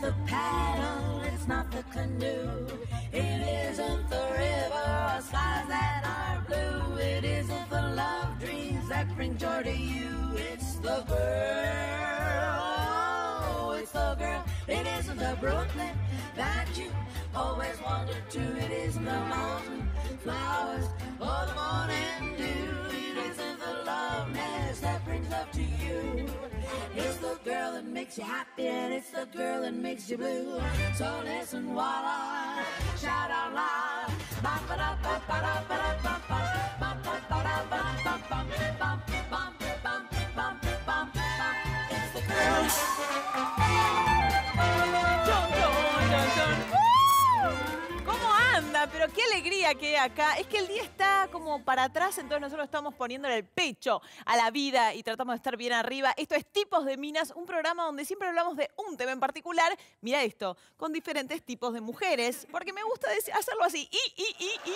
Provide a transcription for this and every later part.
not the paddle, it's not the canoe. It isn't the river or skies that are blue. It isn't the love dreams that bring joy to you. It's the girl, oh, it's the girl. It isn't the Brooklyn that you always wandered to. It isn't the mountain flowers or the morning dew. It isn't the love loveliness that brings love to you. It's the girl that makes you happy and it's the girl that makes you blue. So listen while shout out loud. It's the girl. pero qué alegría que acá. Es que el día está como para atrás, entonces nosotros estamos poniéndole el pecho a la vida y tratamos de estar bien arriba. Esto es Tipos de Minas, un programa donde siempre hablamos de un tema en particular. Mira esto, con diferentes tipos de mujeres, porque me gusta hacerlo así. Y, y, y, y,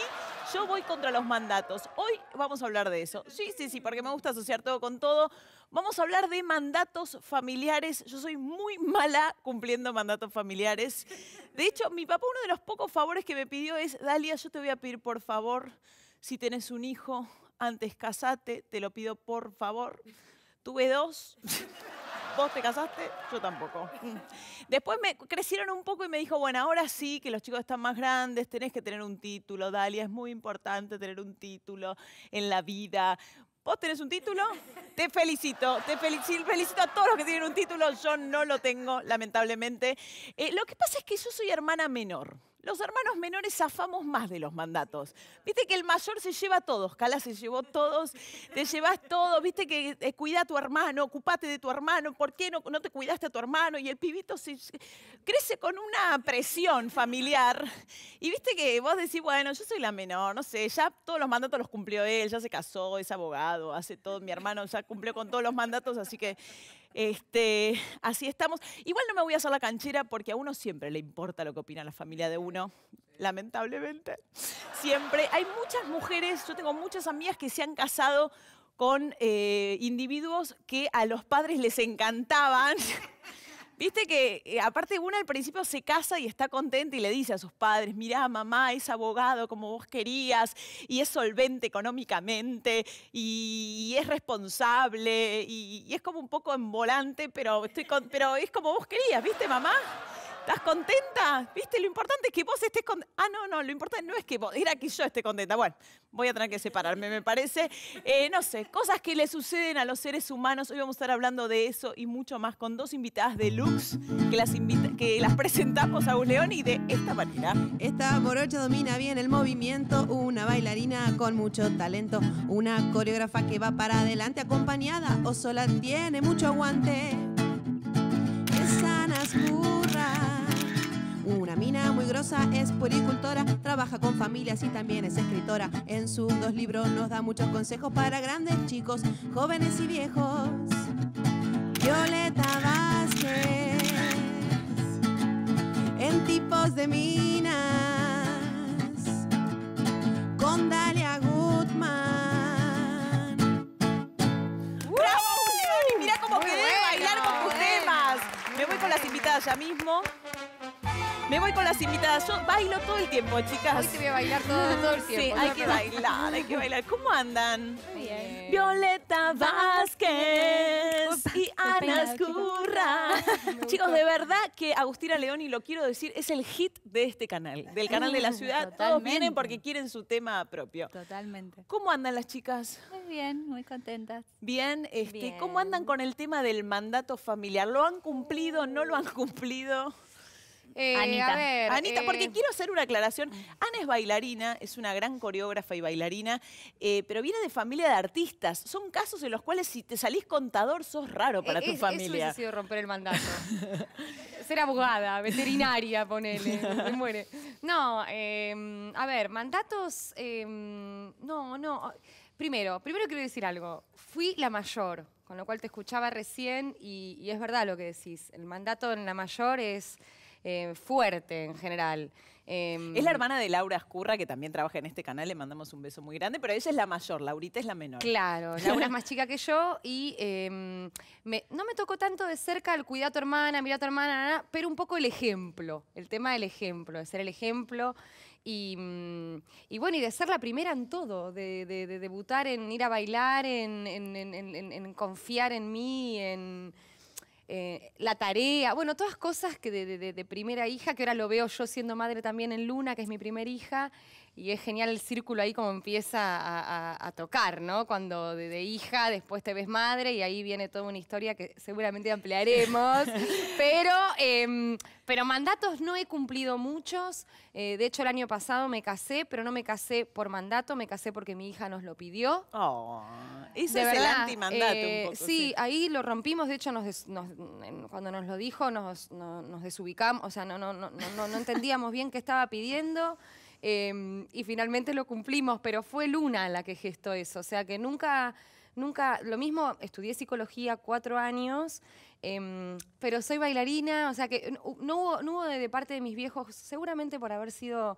yo voy contra los mandatos. Hoy vamos a hablar de eso. Sí, sí, sí, porque me gusta asociar todo con todo. Vamos a hablar de mandatos familiares. Yo soy muy mala cumpliendo mandatos familiares. De hecho, mi papá uno de los pocos favores que me pidió es, Dalia, yo te voy a pedir por favor, si tienes un hijo, antes casate, te lo pido por favor. Tuve dos. Vos te casaste, yo tampoco. Después me crecieron un poco y me dijo, bueno, ahora sí, que los chicos están más grandes, tenés que tener un título, Dalia, es muy importante tener un título en la vida. Vos tenés un título, te felicito, te felicito, a todos los que tienen un título, yo no lo tengo, lamentablemente. Eh, lo que pasa es que yo soy hermana menor. Los hermanos menores zafamos más de los mandatos. Viste que el mayor se lleva a todos, Cala se llevó todos, te llevas todo, viste que eh, cuida a tu hermano, ocupate de tu hermano, ¿por qué no, no te cuidaste a tu hermano? Y el pibito se, crece con una presión familiar. Y viste que vos decís, bueno, yo soy la menor, no sé, ya todos los mandatos los cumplió él, ya se casó, es abogado, hace todo, mi hermano ya cumplió con todos los mandatos, así que este, así estamos. Igual no me voy a hacer la canchera porque a uno siempre le importa lo que opina la familia de uno, lamentablemente. Siempre. Hay muchas mujeres, yo tengo muchas amigas que se han casado con eh, individuos que a los padres les encantaban Viste que eh, aparte una al principio se casa y está contenta y le dice a sus padres, mirá mamá, es abogado como vos querías y es solvente económicamente y, es responsable y, es como un poco en volante, pero, estoy pero es como vos querías, ¿viste mamá? ¿Estás contenta? ¿Viste? Lo importante es que vos estés contenta. Ah, no, no, lo importante no es que vos, era que yo esté contenta. Bueno, voy a tener que separarme, me parece. Eh, no sé, cosas que le suceden a los seres humanos. Hoy vamos a estar hablando de eso y mucho más con dos invitadas de Lux que las, presentamos a un León y de esta manera. Esta morocha domina bien el movimiento, una bailarina con mucho talento, una coreógrafa que va para adelante acompañada o sola tiene mucho aguante. Es Ana muy grosa es puricultora, trabaja con familias y también es escritora. En sus dos libros nos da muchos consejos para grandes chicos, jóvenes y viejos. Violeta Vázquez, en tipos de minas, con Dalia Gutman. cómo bailar con tus temas. Me voy con las invitadas ya mismo. Me voy con las invitadas. Yo bailo todo el tiempo, chicas. Hoy te voy a bailar todo, el tiempo. Sí, hay que bailar, hay que bailar. ¿Cómo andan? Muy bien. Violeta Vázquez y Ana Escurra. Chicos. de verdad que Agustina León, y lo quiero decir, es el hit de este canal, del canal de la ciudad. Todos vienen porque quieren su tema propio. Totalmente. ¿Cómo andan las chicas? Muy bien, muy contentas. Bien, este, bien. ¿cómo andan con el tema del mandato familiar? ¿Lo han cumplido? ¿No lo han cumplido? Eh, Anita. ver, Anita, porque eh, quiero hacer una aclaración. Ana es bailarina, es una gran coreógrafa y bailarina, eh, pero viene de familia de artistas. Son casos en los cuales si te salís contador sos raro para tu familia. Eso sido romper el mandato. Ser abogada, veterinaria, ponele. Me muere. No, em, a ver, mandatos... Em, no, no. Primero, primero quiero decir algo. Fui la mayor, con lo cual te escuchaba recién y, y es verdad lo que decís. El mandato en la mayor es eh, fuerte en general. Em, es la hermana de Laura Escurra, que también trabaja en este canal, le mandamos un beso muy grande, pero ella es la mayor, Laurita es la menor. Claro, Laura es más chica que yo y em, no me tocó tanto de cerca el cuidar a tu hermana, mira a tu hermana, pero un poco el ejemplo, el tema del ejemplo, de ser el ejemplo y, mm, bueno, y de ser la primera en todo, de, debutar en ir a bailar, en confiar en mí, en eh, la tarea, bueno, todas cosas que de, primera hija, que ahora lo veo yo siendo madre también en Luna, que es mi primera hija, y es genial el círculo ahí como empieza a, tocar, ¿no? Cuando de, hija después te ves madre y ahí viene toda una historia que seguramente ampliaremos. pero, em, pero mandatos no he cumplido muchos. Eh, de hecho, el año pasado me casé, pero no me casé por mandato, me casé porque mi hija nos lo pidió. Oh, Eso es el un eh, poco. Sí, ahí lo rompimos. De hecho, cuando nos lo dijo, nos, desubicamos. O sea, no, no, no, no, no entendíamos bien qué estaba pidiendo. Em, y finalmente lo cumplimos, pero fue Luna la que gestó eso. O sea que nunca, nunca, lo mismo, estudié psicología cuatro años, em, pero soy bailarina, o sea que no hubo, de, parte de mis viejos, seguramente por haber sido...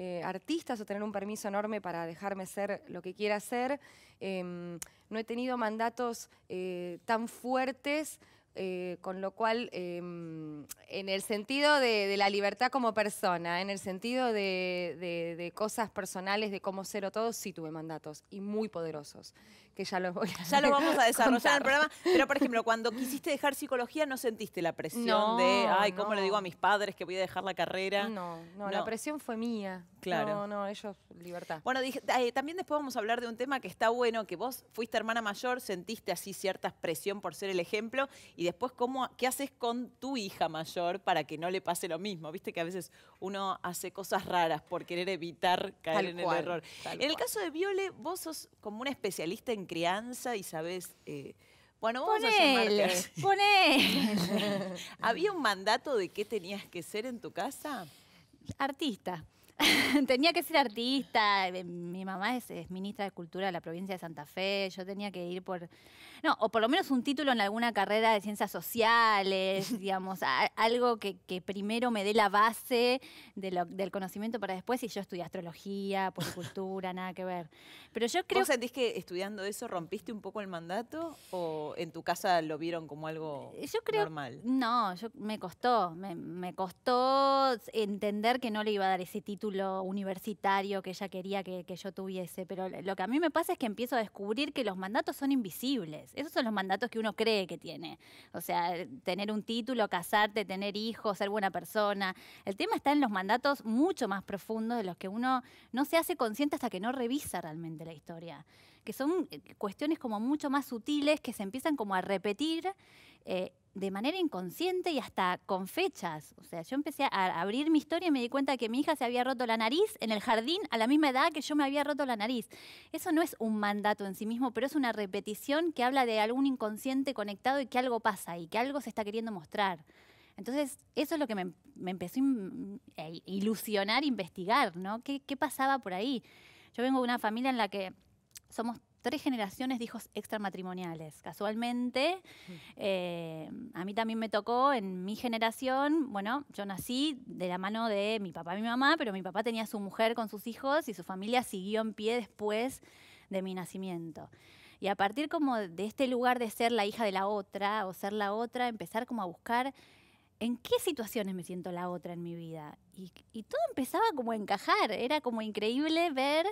Eh, artistas o tener un permiso enorme para dejarme ser lo que quiera ser. Em, no he tenido mandatos eh, tan fuertes eh, con lo cual, em, en el sentido de, la libertad como persona, en el sentido de, de cosas personales, de cómo ser o todo, sí tuve mandatos y muy poderosos que ya lo Ya lo vamos a desarrollar el programa. Pero, por ejemplo, cuando quisiste dejar psicología, ¿no sentiste la presión de, ay, ¿cómo le digo a mis padres que voy a dejar la carrera? No, no, la presión fue mía. Claro. No, no, ellos, libertad. Bueno, eh, también después vamos a hablar de un tema que está bueno, que vos fuiste hermana mayor, sentiste así cierta presión por ser el ejemplo, y después, ¿cómo, ¿qué haces con tu hija mayor para que no le pase lo mismo? Viste que a veces uno hace cosas raras por querer evitar caer en el error. En el caso de Viole, vos sos como una especialista en crianza y sabes... Eh, bueno, vamos ponele, a ponele. ¿Había un mandato de qué tenías que ser en tu casa? Artista. tenía que ser artista. Eh, mi mamá es, ministra de Cultura de la provincia de Santa Fe. Yo tenía que ir por no, o por lo menos un título en alguna carrera de ciencias sociales, digamos, algo que, primero me dé la base del conocimiento para después, si yo estudié astrología, cultura, nada que ver. Pero yo creo... sentís que estudiando eso rompiste un poco el mandato o en tu casa lo vieron como algo eh, normal? No, yo, me costó, me, costó entender que no le iba a dar ese título universitario que ella quería que yo tuviese, pero lo que a mí me pasa es que empiezo a descubrir que los mandatos son invisibles. Esos son los mandatos que uno cree que tiene. O sea, tener un título, casarte, tener hijos, ser buena persona. El tema está en los mandatos mucho más profundos de los que uno no se hace consciente hasta que no revisa realmente la historia. Que son cuestiones como mucho más sutiles que se empiezan como a repetir. Eh, de manera inconsciente y hasta con fechas. O sea, yo empecé a abrir mi historia y me di cuenta que mi hija se había roto la nariz en el jardín a la misma edad que yo me había roto la nariz. Eso no es un mandato en sí mismo, pero es una repetición que habla de algún inconsciente conectado y que algo pasa y que algo se está queriendo mostrar. Entonces, eso es lo que me, me empezó a ilusionar, investigar, ¿no? ¿Qué, ¿Qué pasaba por ahí? Yo vengo de una familia en la que somos tres generaciones de hijos extramatrimoniales. Casualmente, eh, a mí también me tocó en mi generación, bueno, yo nací de la mano de mi papá y mi mamá, pero mi papá tenía su mujer con sus hijos y su familia siguió en pie después de mi nacimiento. Y a partir como de este lugar de ser la hija de la otra o ser la otra, empezar como a buscar en qué situaciones me siento la otra en mi vida. Y, y todo empezaba como a encajar, era como increíble ver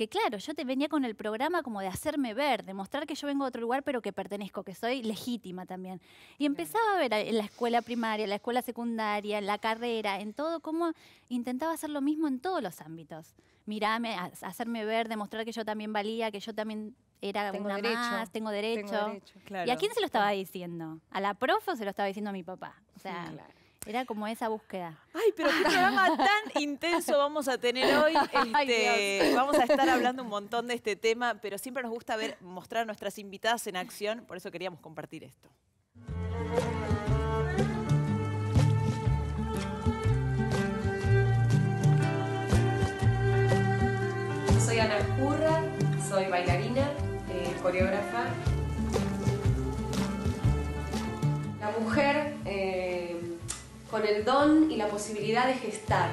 que claro, yo te venía con el programa como de hacerme ver, de mostrar que yo vengo de otro lugar, pero que pertenezco, que soy legítima también. Y empezaba a ver en la escuela primaria, en la escuela secundaria, en la carrera, en todo, cómo intentaba hacer lo mismo en todos los ámbitos. Mirarme, hacerme ver, demostrar que yo también valía, que yo también era tengo derecho, más, tengo derecho. ¿Y a quién se lo estaba diciendo? ¿A la profe o se lo estaba diciendo a mi papá? claro. Era como esa búsqueda. Ay, pero qué programa tan intenso vamos a tener hoy. Este, vamos a estar hablando un montón de este tema, pero siempre nos gusta ver, mostrar a nuestras invitadas en acción, por eso queríamos compartir esto. Soy Ana Curra, soy bailarina, eh, coreógrafa. La mujer. Eh, con el don y la posibilidad de gestar.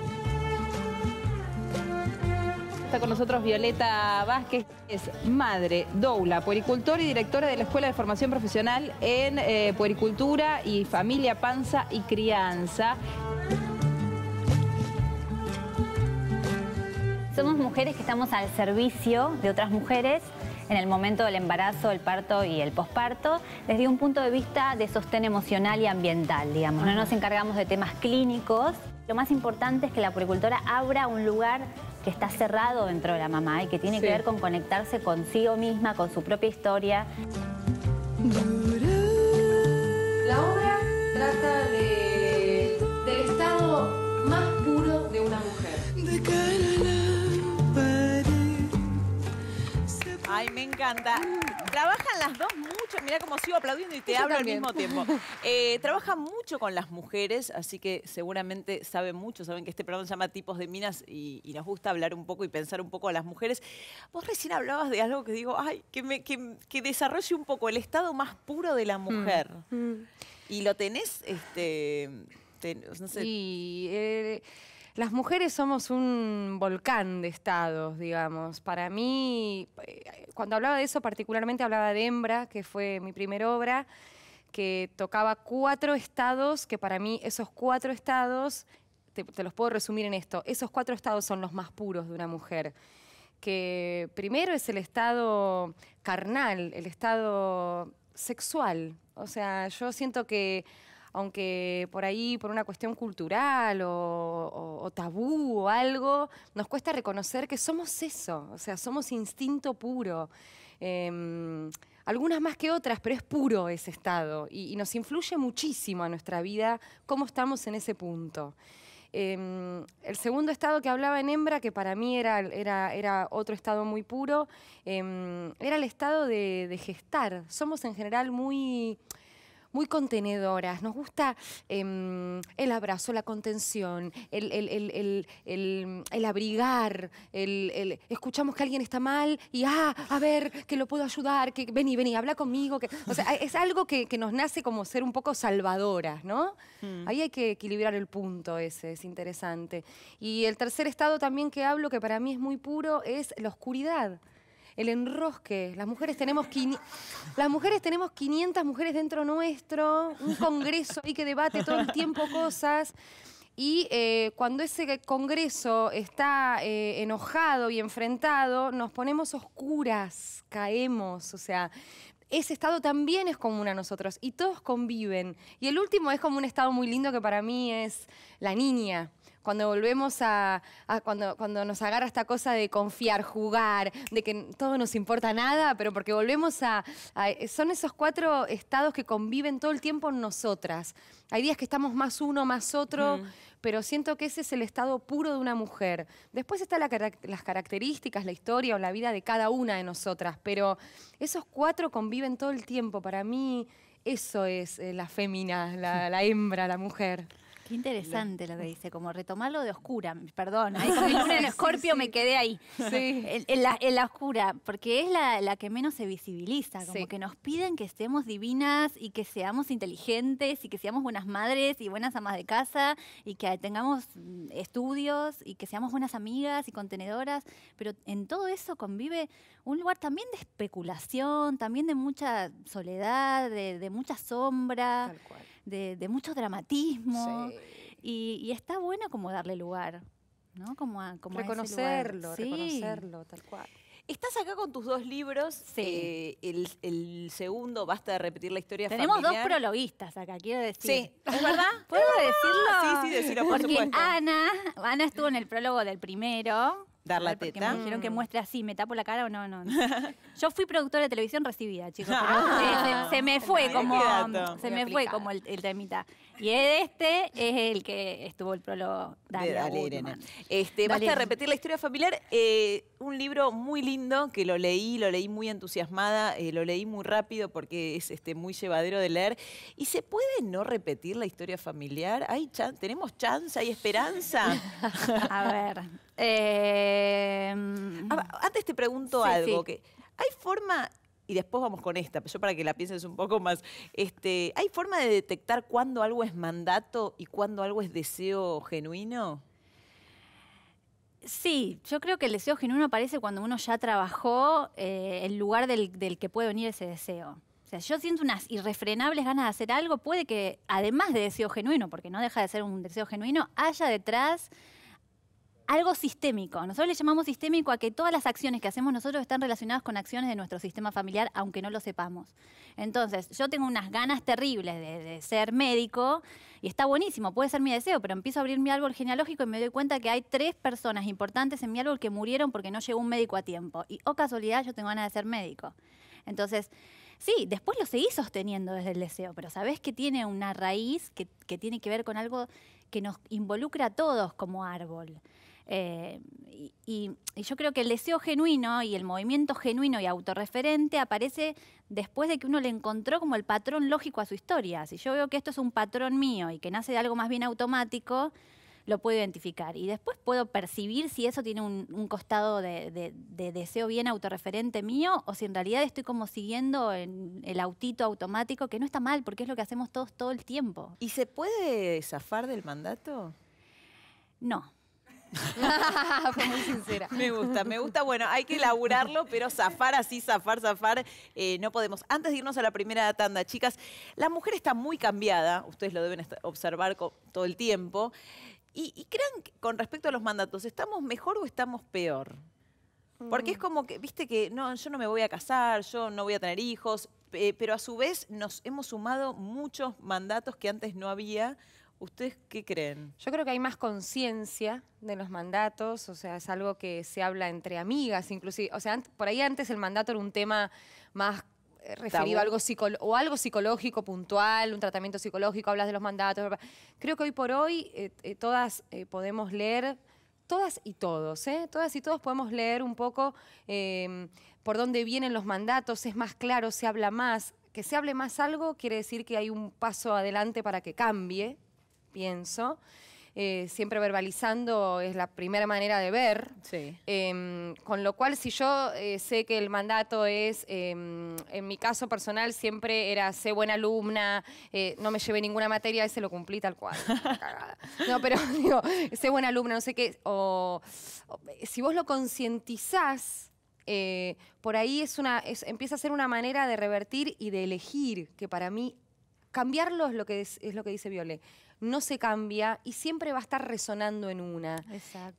Está con nosotros Violeta Vázquez, es madre, doula, puericultora y directora de la Escuela de Formación Profesional en eh, Puericultura y Familia Panza y Crianza. Somos mujeres que estamos al servicio de otras mujeres en el momento del embarazo, el parto y el posparto, desde un punto de vista de sostén emocional y ambiental, digamos. No nos encargamos de temas clínicos. Lo más importante es que la acuicultora abra un lugar que está cerrado dentro de la mamá y que tiene que ver con conectarse consigo misma, con su propia historia. La Ay, me encanta. Trabajan las dos mucho. Mira cómo sigo aplaudiendo y te hablo al mismo tiempo. Eh, trabaja trabajan mucho con las mujeres, así que seguramente saben mucho. Saben que este programa se llama Tipos de Minas y, nos gusta hablar un poco y pensar un poco a las mujeres. Vos recién hablabas de algo que digo, ay, que, desarrolle un poco el estado más puro de la mm, mujer. Mm. Y lo tenés, este... no sé. Y... Eh, las mujeres somos un volcán de estados, digamos. Para mí, eh, cuando hablaba de eso particularmente hablaba de Hembra, que fue mi primera obra, que tocaba cuatro estados, que para mí esos cuatro estados, te, los puedo resumir en esto, esos cuatro estados son los más puros de una mujer que primero es el estado carnal, el estado sexual. O sea, yo siento que aunque por ahí, por una cuestión cultural o, tabú o algo, nos cuesta reconocer que somos eso, o sea, somos instinto puro. Em, algunas más que otras, pero es puro ese estado y, nos influye muchísimo a nuestra vida cómo estamos en ese punto. Em, el segundo estado que hablaba en hembra, que para mí era, era, otro estado muy puro, em, era el estado de gestar. Somos en general muy muy contenedoras, nos gusta em, el abrazo, la contención, el, abrigar, el, escuchamos que alguien está mal y, ah, a ver, que lo puedo ayudar, que vení, vení, habla conmigo. Que, o sea, es algo que, nos nace como ser un poco salvadoras, ¿no? Mm. Ahí hay que equilibrar el punto ese, es interesante. Y el tercer estado también que hablo, que para mí es muy puro, es la oscuridad el enrosque. Las mujeres tenemos, las mujeres tenemos 500 mujeres dentro nuestro, un congreso ahí que debate todo el tiempo cosas. Y eh, cuando ese Congreso está eh, enojado y enfrentado, nos ponemos oscuras, caemos, o sea, ese estado también es común a nosotros y todos conviven. Y el último es como un estado muy lindo que para mí es la niña cuando volvemos a, cuando, nos agarra esta cosa de confiar, jugar, de que todo nos importa nada, pero porque volvemos a, son esos cuatro estados que conviven todo el tiempo en nosotras. Hay días que estamos más uno, más otro, pero siento que ese es el estado puro de una mujer. Después están las características, la historia o la vida de cada una de nosotras, pero esos cuatro conviven todo el tiempo. Para mí, eso es eh, la fémina, la hembra, la mujer. Qué interesante lo que dice, como retomarlo de oscura, perdón, ahí luna escorpio me quedé ahí, en, la, oscura, porque es la, que menos se visibiliza, como que nos piden que estemos divinas y que seamos inteligentes y que seamos buenas madres y buenas amas de casa y que tengamos mm, estudios y que seamos buenas amigas y contenedoras, pero en todo eso convive un lugar también de especulación, también de mucha soledad, de, de mucha sombra. Tal cual de, de mucho dramatismo. Y, y, está bueno como darle lugar, ¿no? Como, a, como reconocerlo, ese lugar. tal cual. Estás acá con tus dos libros. Sí. Eh, el, el, segundo, basta de repetir la historia Tenemos dos prologuistas acá, quiero decir. Sí. ¿Es verdad? ¿Puedo decirlo? Sí, sí, decirlo, por Porque supuesto. Ana, Ana estuvo en el prólogo del primero, la porque Me dijeron que mm. muestre así, me tapo la cara o no, no. Yo fui productora de televisión recibida, chicos. se, me fue como, se me fue como el, el temita. Y este es el que estuvo el prólogo Dale, este, Basta de repetir la historia familiar. Eh, un libro muy lindo que lo leí, lo leí muy entusiasmada, eh, lo leí muy rápido porque es este, muy llevadero de leer. ¿Y se puede no repetir la historia familiar? ¿Hay ¿Tenemos chance? ¿Hay esperanza? A ver. Em, ah, antes te pregunto algo. Que, ¿Hay forma y después vamos con esta, pero yo para que la pienses un poco más. Este, ¿Hay forma de detectar cuándo algo es mandato y cuándo algo es deseo genuino? Sí, yo creo que el deseo genuino aparece cuando uno ya trabajó en eh, el lugar del, del que puede venir ese deseo. O sea, yo siento unas irrefrenables ganas de hacer algo, puede que, además de deseo genuino, porque no deja de ser un deseo genuino, haya detrás algo sistémico. Nosotros le llamamos sistémico a que todas las acciones que hacemos nosotros están relacionadas con acciones de nuestro sistema familiar, aunque no lo sepamos. Entonces, yo tengo unas ganas terribles de, ser médico y está buenísimo, puede ser mi deseo, pero empiezo a abrir mi árbol genealógico y me doy cuenta que hay tres personas importantes en mi árbol que murieron porque no llegó un médico a tiempo. Y, oh casualidad, yo tengo ganas de ser médico. Entonces, sí, después lo seguí sosteniendo desde el deseo, pero sabés que tiene una raíz que tiene que ver con algo que nos involucra a todos como árbol. Eh, y, yo creo que el deseo genuino y el movimiento genuino y autorreferente aparece después de que uno le encontró como el patrón lógico a su historia. Si yo veo que esto es un patrón mío y que nace de algo más bien automático, lo puedo identificar. Y después puedo percibir si eso tiene un, costado de, de, deseo bien autorreferente mío o si en realidad estoy como siguiendo el autito automático, que no está mal porque es lo que hacemos todos todo el tiempo. ¿Y se puede zafar del mandato? No. Fue muy sincera. Me gusta, me gusta. Bueno, hay que elaborarlo, pero zafar así, zafar, zafar, eh, no podemos. Antes de irnos a la primera tanda, chicas, la mujer está muy cambiada, ustedes lo deben observar todo el tiempo. Y, crean, con respecto a los mandatos, ¿estamos mejor o estamos peor? Porque es mm. como que, viste que, no, yo no me voy a casar, yo no voy a tener hijos, eh, pero a su vez nos hemos sumado muchos mandatos que antes no había ¿Ustedes qué creen? Yo creo que hay más conciencia de los mandatos, o sea, es algo que se habla entre amigas, inclusive, o sea, por ahí antes el mandato era un tema más eh, referido a algo, o algo psicológico puntual, un tratamiento psicológico, hablas de los mandatos. Creo que hoy por hoy eh, eh, todas podemos leer, todas y todos, ¿eh? todas y todos podemos leer un poco em, por dónde vienen los mandatos, es más claro, se habla más. Que se hable más algo quiere decir que hay un paso adelante para que cambie, pienso. Eh, siempre verbalizando es la primera manera de ver. Em, con lo cual, si yo eh, sé que el mandato es, em, en mi caso personal, siempre era sé buena alumna, eh, no me llevé ninguna materia, ese lo cumplí tal cual. No, pero digo, sé buena alumna, no sé qué. O, si vos lo concientizás. por ahí es una, empieza a ser una manera de revertir y de elegir, que para mí cambiarlo es lo que, es lo que dice Violet no se cambia y siempre va a estar resonando en una.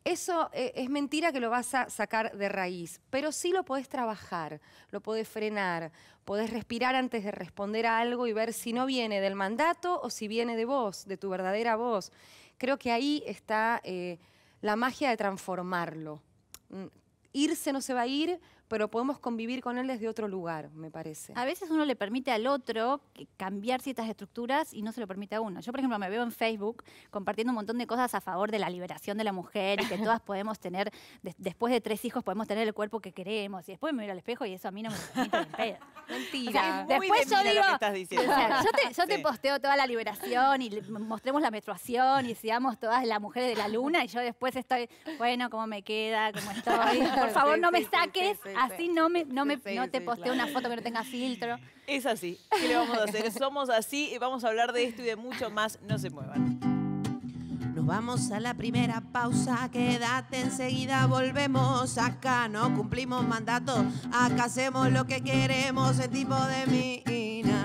Eso eh, es mentira que lo vas a sacar de raíz, pero sí lo podés trabajar, lo podés frenar, podés respirar antes de responder a algo y ver si no viene del mandato o si viene de vos, de tu verdadera voz. Creo que ahí está eh, la magia de transformarlo. Mm, irse no se va a ir, pero podemos convivir con él desde otro lugar, me parece. A veces uno le permite al otro cambiar ciertas estructuras y no se lo permite a uno. Yo, por ejemplo, me veo en Facebook compartiendo un montón de cosas a favor de la liberación de la mujer y que todas podemos tener, después de tres hijos, podemos tener el cuerpo que queremos. Y después me miro al espejo y eso a mí no me permite Mentira. después yo digo. yo te, posteo toda la liberación y mostremos la menstruación y seamos todas las mujeres de la luna y yo después estoy, bueno, cómo me queda, cómo estoy. Por favor, no me saques Así no me, no me te posteo una foto que no tenga filtro. Es así. ¿Qué le vamos a hacer? Somos así y vamos a hablar de esto y de mucho más. No se muevan. Nos vamos a la primera pausa, quédate enseguida, volvemos. Acá no cumplimos mandato, acá hacemos lo que queremos, el este tipo de mina.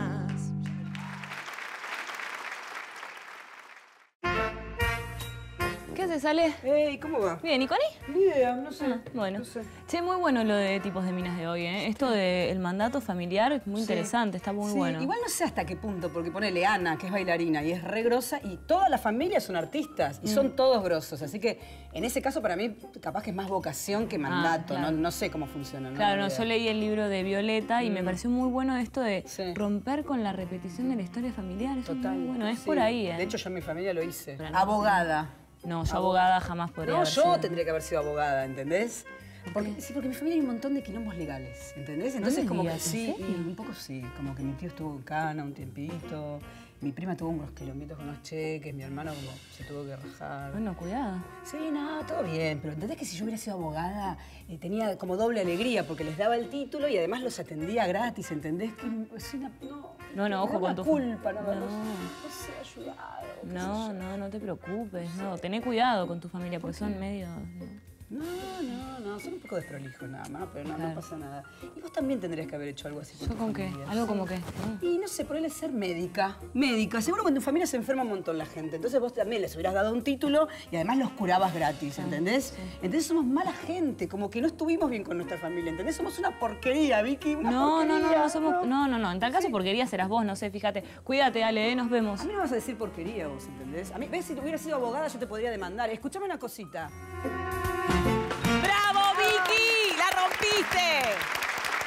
sale? Eh, ¿cómo va? Bien, ¿y Connie? no sé. Ah, bueno. No sé. Che, muy bueno lo de tipos de minas de hoy, ¿eh? Esto del mandato familiar es muy interesante, está muy bueno. Igual no sé hasta qué punto, porque pone Leana, que es bailarina y es re grosa, y toda la familia son artistas y mm. son todos grosos. Así que en ese caso para mí capaz que es más vocación que ah, mandato, no, sé cómo funciona. Claro, yo leí el libro de Violeta y me mm. pareció muy bueno esto de romper con la repetición de la historia familiar. Total. Es bueno, es por ahí. ¿eh? De hecho yo en mi familia lo hice. Abogada. No, yo abogada jamás podría No, yo tendría que haber sido abogada, ¿entendés? Porque, Sí, porque en mi familia hay un montón de quilombos legales, ¿entendés? Entonces, como que sí, un poco sí, como que mi tío estuvo en Cana un tiempito, mi prima tuvo unos kilómetros con los cheques, mi hermano se tuvo que rajar. Bueno, cuidado. Sí, no, todo bien. Pero entendés que si yo hubiera sido abogada, eh, tenía como doble alegría porque les daba el título y además los atendía gratis, ¿entendés? Que no, no, no ojo con tu... culpa, no, no. no, No, no, no te preocupes. No, tené cuidado con tu familia porque son medio... No, no, no, son un poco desprolijos nada más, pero no, pasa nada. Y vos también tendrías que haber hecho algo así. con qué? ¿Algo como qué? Y no sé, por él es ser médica. Médica. Seguro que en tu familia se enferma un montón la gente. Entonces vos también les hubieras dado un título y además los curabas gratis, ¿entendés? Entonces somos mala gente, como que no estuvimos bien con nuestra familia, ¿entendés? Somos una porquería, Vicky, no, No, no, no, somos... No, no, no. En tal caso porquería serás vos, no sé, fíjate. Cuídate, Ale, eh, nos vemos. A mí no vas a decir porquería vos, ¿entendés? A mí, ves, si hubieras sido abogada yo te podría demandar. Escuchame una cosita. ¿Viste?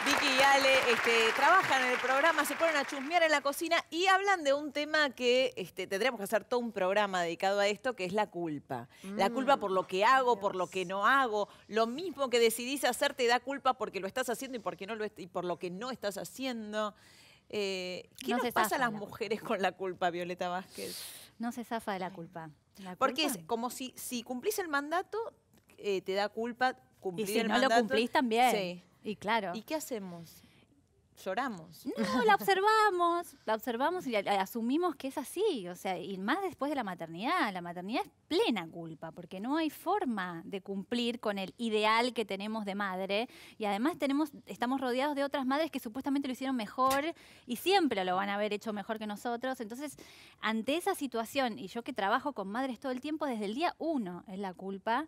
Vicky y Ale este, trabajan en el programa, se ponen a chusmear en la cocina y hablan de un tema que este, tendríamos que hacer todo un programa dedicado a esto, que es la culpa. La culpa por lo que hago, por lo que no hago. Lo mismo que decidís hacer te da culpa porque lo estás haciendo y, porque no lo por lo que no estás haciendo. Eh, ¿Qué nos pasa a las mujeres con la culpa, Violeta Vázquez? No se zafa de la culpa. Porque es como si, si cumplís el mandato, eh, te da culpa y si no lo cumplís también. Y claro. ¿Y qué hacemos? Lloramos. No, la observamos, la observamos y asumimos que es así. O sea, y más después de la maternidad. La maternidad es plena culpa, porque no hay forma de cumplir con el ideal que tenemos de madre. Y además tenemos, estamos rodeados de otras madres que supuestamente lo hicieron mejor y siempre lo van a haber hecho mejor que nosotros. Entonces, ante esa situación, y yo que trabajo con madres todo el tiempo, desde el día uno es la culpa.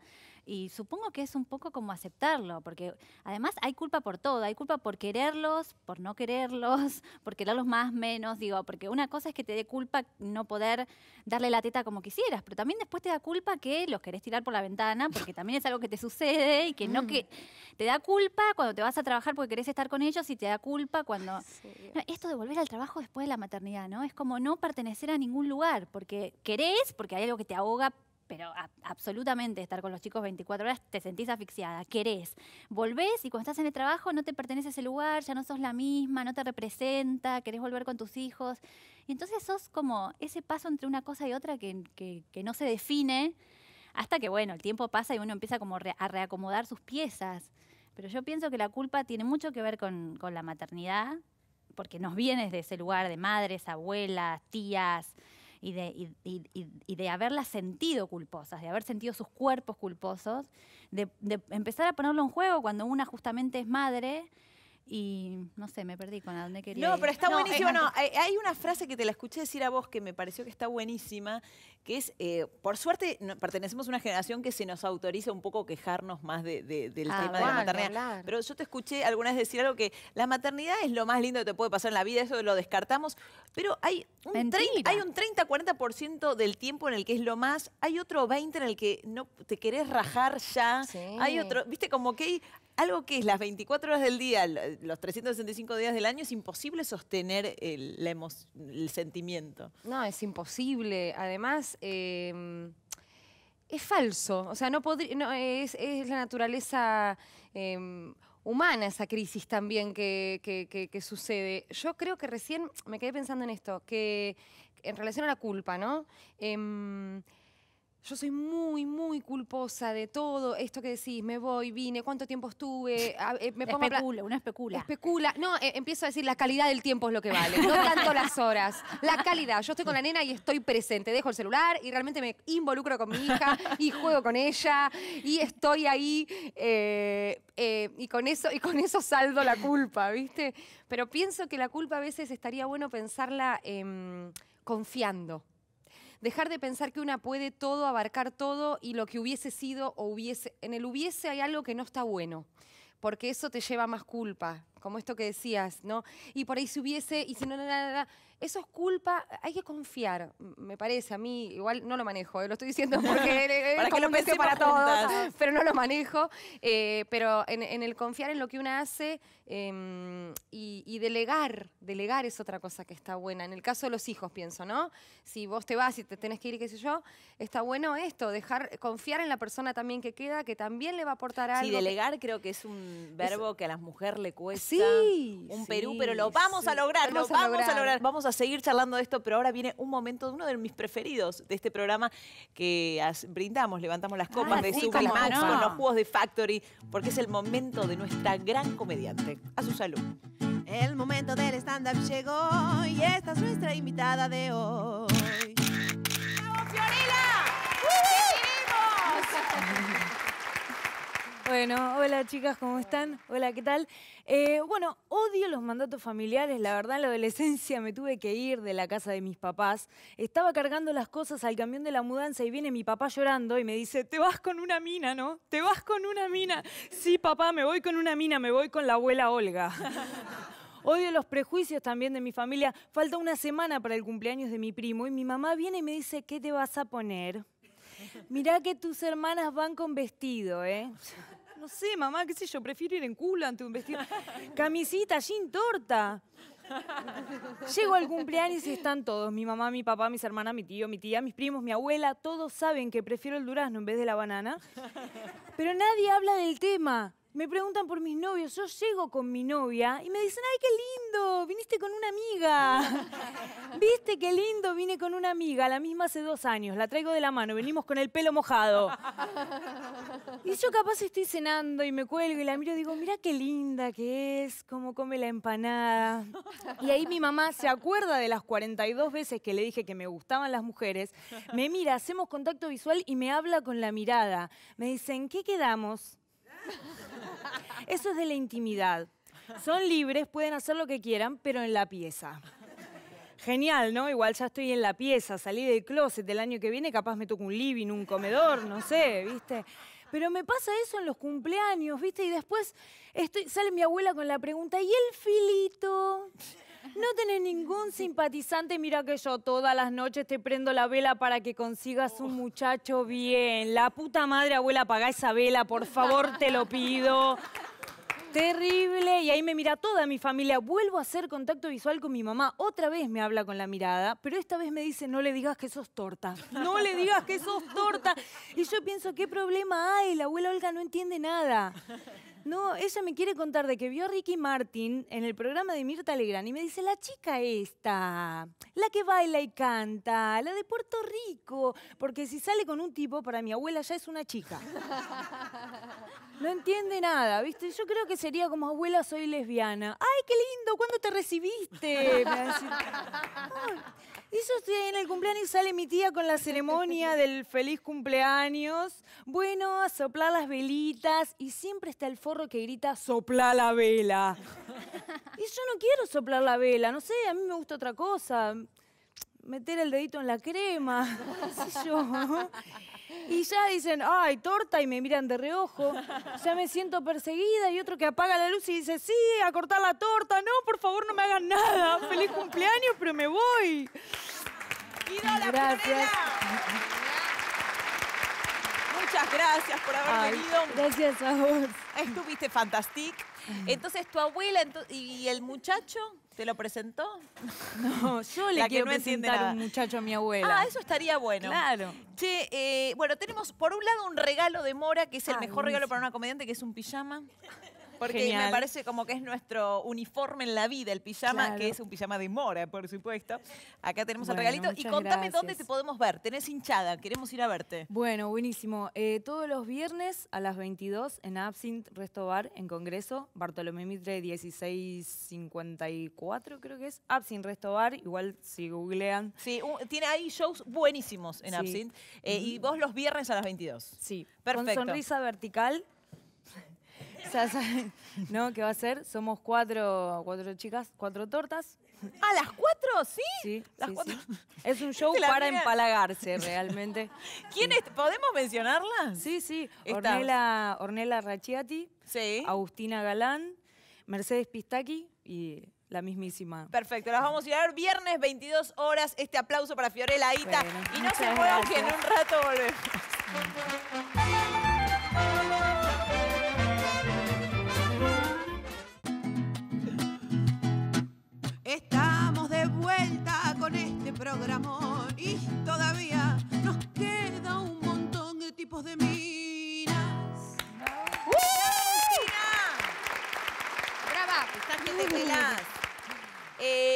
Y supongo que es un poco como aceptarlo, porque además hay culpa por todo, hay culpa por quererlos, por no quererlos, por quererlos más, menos, digo, porque una cosa es que te dé culpa no poder darle la teta como quisieras, pero también después te da culpa que los querés tirar por la ventana, porque también es algo que te sucede y que no mm. que te da culpa cuando te vas a trabajar porque querés estar con ellos y te da culpa cuando... esto de volver al trabajo después de la maternidad, ¿no? Es como no pertenecer a ningún lugar, porque querés, porque hay algo que te ahoga pero absolutamente estar con los chicos 24 horas te sentís asfixiada, querés. Volvés y cuando estás en el trabajo no te pertenece ese lugar, ya no sos la misma, no te representa, querés volver con tus hijos. Y entonces sos como ese paso entre una cosa y otra que, no se define hasta que, bueno, el tiempo pasa y uno empieza como a reacomodar sus piezas. Pero yo pienso que la culpa tiene mucho que ver con, con la maternidad, porque nos vienes de ese lugar de madres, abuelas, tías, y de, y, haberlas sentido culposas, de haber sentido sus cuerpos culposos, de empezar a ponerlo en juego cuando una justamente es madre y no sé, me perdí con a dónde quería. No, pero está buenísimo. Eh, hay, una frase que te la escuché decir a vos que me pareció que está buenísima, que es, eh, por suerte, pertenecemos a una generación que se nos autoriza un poco quejarnos más del ah, tema de la maternidad. Pero yo te escuché algunas vez decir algo que la maternidad es lo más lindo que te puede pasar en la vida, eso lo descartamos, pero hay un, 30, hay un 30, 40% del tiempo en el que es lo más, hay otro 20 en el que no te querés rajar ya, hay otro, viste, como que hay, algo que es las 24 horas del día, los 365 días del año, es imposible sostener el, sentimiento. No, es imposible. Además, em, es falso. O sea, no, no es, la naturaleza em, humana esa crisis también que, sucede. Yo creo que recién me quedé pensando en esto, que en relación a la culpa, ¿no? Em, yo soy muy, muy culposa de todo esto que decís, me voy, vine, cuánto tiempo estuve, eh, me especula, una especula. Especula. No, eh, empiezo a decir la calidad del tiempo es lo que vale, no tanto las horas. La calidad. Yo estoy con la nena y estoy presente. Dejo el celular y realmente me involucro con mi hija y juego con ella y estoy ahí eh, y con eso y con eso saldo la culpa, ¿viste? Pero pienso que la culpa a veces estaría bueno pensarla em, confiando dejar de pensar que una puede todo, abarcar todo y lo que hubiese sido o hubiese, en el hubiese hay algo que no está bueno, porque eso te lleva más culpa, como esto que decías, ¿no? Y por ahí si hubiese, y si no, nada, eso es culpa, hay que confiar, me parece, a mí igual no lo manejo, eh, lo estoy diciendo porque es eh, eh, como para todos, pero no lo manejo, pero en, el confiar en lo que una hace em, y, delegar, delegar es otra cosa que está buena, en el caso de los hijos pienso, ¿no? Si vos te vas y te tenés que ir, qué sé yo, está bueno esto, dejar, confiar en la persona también que queda, que también le va a aportar algo. Sí, delegar creo que es un verbo que a las mujeres le cuesta sí, un Perú, pero lo vamos a lograr, lo vamos a lograr. Vamos a seguir charlando de esto, pero ahora viene un momento de uno de mis preferidos de este programa que brindamos, levantamos las copas ah, de Super Max con los juegos de Factory, porque es el momento de nuestra gran comediante. A su salud. El momento del stand-up llegó y esta es nuestra invitada de hoy. Bueno, hola chicas, ¿cómo están? Hola, ¿qué tal? Eh, bueno, odio los mandatos familiares. La verdad, en la adolescencia me tuve que ir de la casa de mis papás. Estaba cargando las cosas al camión de la mudanza y viene mi papá llorando y me dice, te vas con una mina, ¿no? Te vas con una mina. Sí, papá, me voy con una mina, me voy con la abuela Olga. Odio los prejuicios también de mi familia. Falta una semana para el cumpleaños de mi primo y mi mamá viene y me dice, ¿qué te vas a poner? Mirá que tus hermanas van con vestido, ¿eh? No sé, mamá, qué sé yo, prefiero ir en culo ante un vestido. Camisita, jean, torta. Llego al cumpleaños y están todos. Mi mamá, mi papá, mis hermanas, mi tío, mi tía, mis primos, mi abuela. Todos saben que prefiero el durazno en vez de la banana. Pero nadie habla del tema me preguntan por mis novios. Yo llego con mi novia y me dicen, ay, qué lindo, viniste con una amiga. Viste, qué lindo, vine con una amiga, la misma hace dos años, la traigo de la mano, venimos con el pelo mojado. Y yo capaz estoy cenando y me cuelgo y la miro y digo, mira qué linda que es, cómo come la empanada. Y ahí mi mamá se acuerda de las 42 veces que le dije que me gustaban las mujeres, me mira, hacemos contacto visual y me habla con la mirada. Me dicen, ¿qué quedamos? Eso es de la intimidad. Son libres, pueden hacer lo que quieran, pero en la pieza. Genial, ¿no? Igual ya estoy en la pieza, salí del closet del año que viene, capaz me toca un living, un comedor, no sé, ¿viste? Pero me pasa eso en los cumpleaños, ¿viste? Y después sale mi abuela con la pregunta, ¿y el filito? No tenés ningún simpatizante, mira que yo todas las noches te prendo la vela para que consigas un oh. muchacho bien. La puta madre, abuela, apaga esa vela, por favor, te lo pido. Terrible, y ahí me mira toda mi familia. Vuelvo a hacer contacto visual con mi mamá. Otra vez me habla con la mirada, pero esta vez me dice, no le digas que sos torta. No le digas que sos torta. Y yo pienso, ¿qué problema hay? La abuela Olga no entiende nada. No, ella me quiere contar de que vio a Ricky Martin en el programa de Mirta Legrand y me dice, la chica esta, la que baila y canta, la de Puerto Rico, porque si sale con un tipo, para mi abuela ya es una chica. No entiende nada, ¿viste? Yo creo que sería como abuela, soy lesbiana. ¡Ay, qué lindo! ¿Cuándo te recibiste? Y yo estoy en el cumpleaños sale mi tía con la ceremonia del feliz cumpleaños. Bueno, a soplar las velitas y siempre está el forro que grita sopla la vela. Y yo no quiero soplar la vela, no sé, a mí me gusta otra cosa meter el dedito en la crema, qué yo. Y ya dicen, ay, torta, y me miran de reojo. Ya me siento perseguida. Y otro que apaga la luz y dice, sí, a cortar la torta. No, por favor, no me hagan nada. Feliz cumpleaños, pero me voy. la Gracias. Muchas gracias por haber venido. Gracias a vos. Estuviste fantastic. Entonces, tu abuela y el muchacho, ¿te lo presentó? No, yo le quiero presentar un muchacho a mi abuela. Ah, eso estaría bueno. Claro. Che, eh, bueno, tenemos por un lado un regalo de Mora, que es el mejor regalo para una comediante, que es un pijama. Porque me parece como que es nuestro uniforme en la vida, el pijama, que es un pijama de mora, por supuesto. Acá tenemos el regalito. Y contame dónde te podemos ver. Tenés hinchada, queremos ir a verte. Bueno, buenísimo. Eh, todos los viernes a las 22 en Absinthe Restobar, en Congreso, Bartolomé Mitre 1654, creo que es. Absinthe Resto Bar, igual si googlean. Sí, tiene ahí shows buenísimos en Absinthe. Eh, y mm. vos los viernes a las 22. Sí, perfecto. Con sonrisa vertical no, ¿qué va a ser? Somos cuatro, cuatro chicas, cuatro tortas. ¿A ah, las cuatro? ¿Sí? Sí, las Es un show para empalagarse realmente. ¿Podemos mencionarla? Sí, sí. Ornella, Ornella Agustina Galán, Mercedes Pistaki y la mismísima. Perfecto, las vamos a ir ver viernes 22 horas. Este aplauso para Fiorella Ita. y no se muevan que en un rato volvemos. amor y todavía nos queda un montón de tipos de minas. que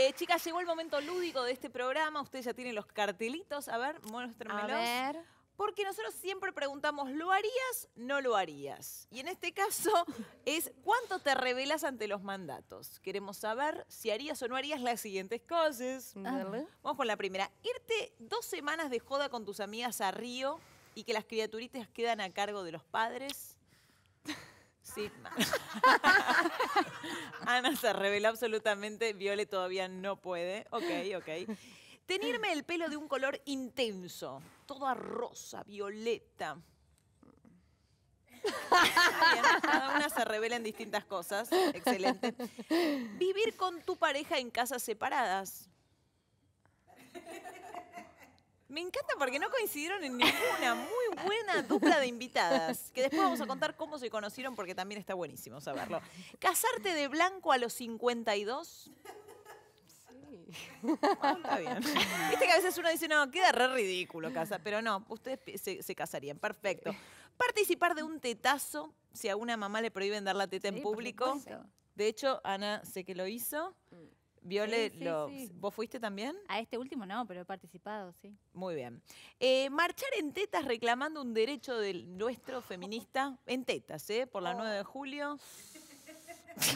eh, chicas, llegó el momento lúdico de este programa. Ustedes ya tienen los cartelitos. A ver, muéstrenmelos. A ver porque nosotros siempre preguntamos, ¿lo harías? ¿No lo harías? Y en este caso es, ¿cuánto te revelas ante los mandatos? Queremos saber si harías o no harías las siguientes cosas. Vamos con la primera. Irte dos semanas de joda con tus amigas a Río y que las criaturitas quedan a cargo de los padres. Sí. Ana se revela absolutamente, Viole todavía no puede. Ok, ok. Tenirme el pelo de un color intenso, toda rosa, violeta. cada una se revela en distintas cosas. Excelente. Vivir con tu pareja en casas separadas. Me encanta porque no coincidieron en ninguna. Muy buena dupla de invitadas. Que después vamos a contar cómo se conocieron porque también está buenísimo saberlo. Casarte de blanco a los 52 bien. Viste que a veces uno dice, no, queda re ridículo casa, pero no, ustedes se, casarían, perfecto. Participar de un tetazo, si a una mamá le prohíben dar la teta en público. De hecho, Ana sé que lo hizo. Mm. Viole, lo, ¿vos fuiste también? A este último no, pero he participado, sí. Muy bien. Eh, marchar en tetas reclamando un derecho del nuestro feminista, en tetas, ¿eh? Por la 9 de julio.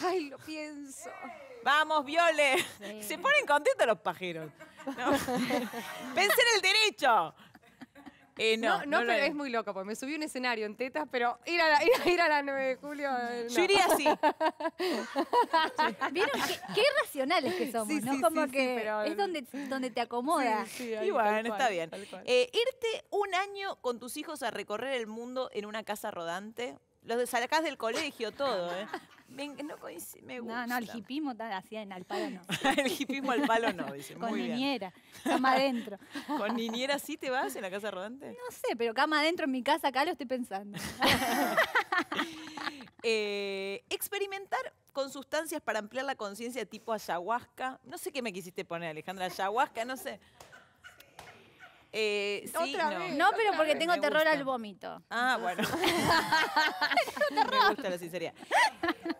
Ay, lo pienso. Vamos, Viole. Se ponen contentos los pajeros. No. Pensé en el derecho. Eh, no, no, pero es muy loco, porque me subí un escenario en tetas, pero ir a la, ir a, la 9 de julio. Eh, Yo iría así. ¿Vieron qué, qué, irracionales que somos? Sí, ¿no? Como que es donde, donde te acomoda. y bueno, está bien. Eh, irte un año con tus hijos a recorrer el mundo en una casa rodante. Los sacás del colegio, todo, ¿eh? no, me gusta. no, no, el hipismo al palo no. el hipismo al palo no, dice. Con niñera, cama adentro. ¿Con niñera sí te vas en la casa rodante? No sé, pero cama adentro en mi casa acá lo estoy pensando. Eh, experimentar con sustancias para ampliar la conciencia tipo ayahuasca. No sé qué me quisiste poner, Alejandra, ayahuasca, no sé. Eh, no. pero porque tengo terror al vómito. Ah, bueno. me gusta la sinceridad.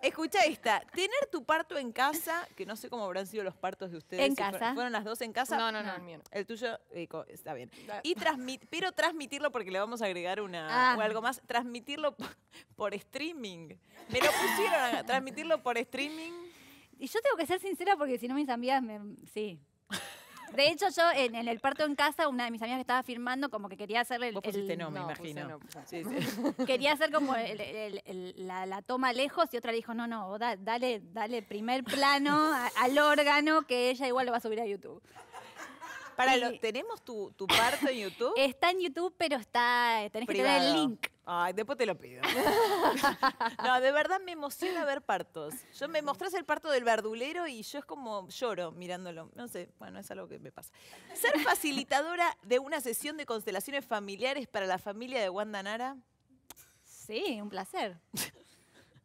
Escucha esta. Tener tu parto en casa, que no sé cómo habrán sido los partos de ustedes. En casa. ¿Fueron las dos en casa? No, no, no. Ah. El tuyo eh, está bien. Y transmit, pero transmitirlo, porque le vamos a agregar una ah. o algo más, transmitirlo por streaming. Me lo pusieron a transmitirlo por streaming. Y yo tengo que ser sincera porque si no me amigas me... Sí. De hecho, yo en, el parto en casa, una de mis amigas que estaba firmando, como que quería hacer el. Vos no, me imagino. Quería hacer como la, toma lejos y otra le dijo, no, no, dale, dale primer plano al órgano que ella igual lo va a subir a YouTube. ¿Tenemos tu, parto en YouTube? Está en YouTube, pero está tenés que tener el link. Ay, después te lo pido. no, de verdad me emociona ver partos. Yo me mostrás el parto del verdulero y yo es como lloro mirándolo. No sé, bueno, es algo que me pasa. Ser facilitadora de una sesión de constelaciones familiares para la familia de Wanda Nara. Sí, un placer.